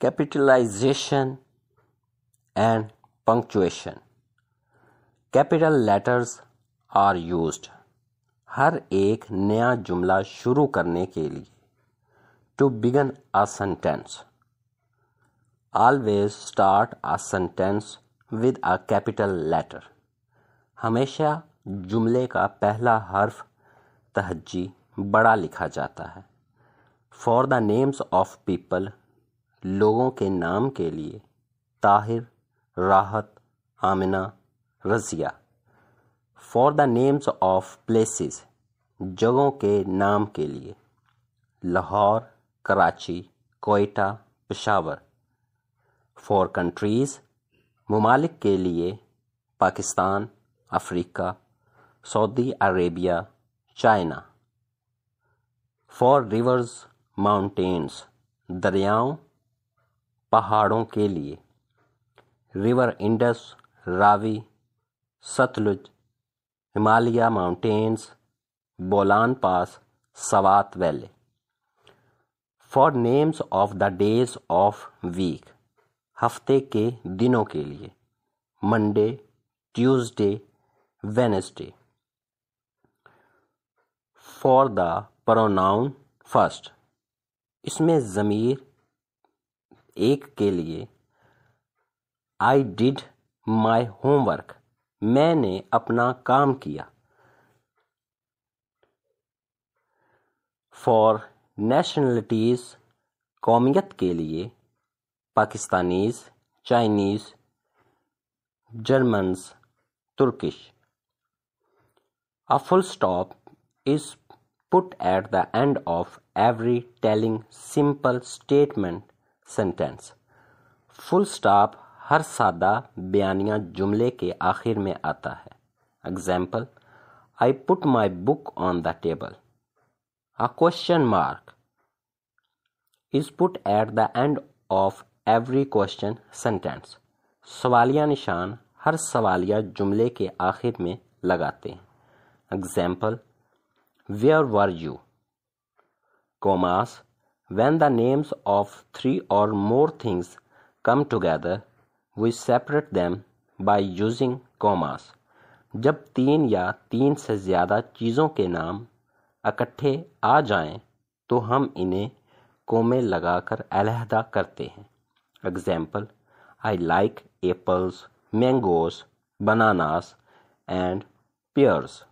capitalization and punctuation capital letters are use हर एक नया जुमला शुरू करने के लिए to begin a sentence always start a sentence with a capital letter हमेशा जुमले का पहला हर्फ तहजी बड़ा लिखा जाता है for the names of people लोगों के नाम के लिए Tahir Rahat Amina Razia for the names of places जगहों के नाम के लिए लाहौर कराची कोयटा पेशावर फॉर कंट्रीज़ ममालिक के लिए Pakistan Africa Saudi Arabia China for rivers mountains दरियाओं पहाड़ों के लिए river Indus Ravi Sutlej Himalaya mountains Bolan pass Swat valley for names of the days of week हफ्ते के दिनों के लिए Monday Tuesday Wednesday for the pronoun first इसमें ज़मीर एक के लिए आई डिड माई होमवर्क मैंने अपना काम किया फॉर नेशनलिटीज़ कौमियत के लिए Pakistanis Chinese Germans Turkish a full stop is put at the end of every telling simple statement sentence full stop हर सादा बयानिया जुमले के आखिर में आता है example I put my book on the table a question mark is put at the end of every question sentence सवालिया निशान हर सवालिया जुमले के आखिर में लगाते हैं example where were you commas When the names of three or more things come together, we separate them by using commas. जब तीन या तीन से ज़्यादा चीज़ों के नाम इकट्ठे आ जाएं, तो हम इन्हें कोमे लगाकर अलहदा करते हैं example I like apples mangoes bananas and pairs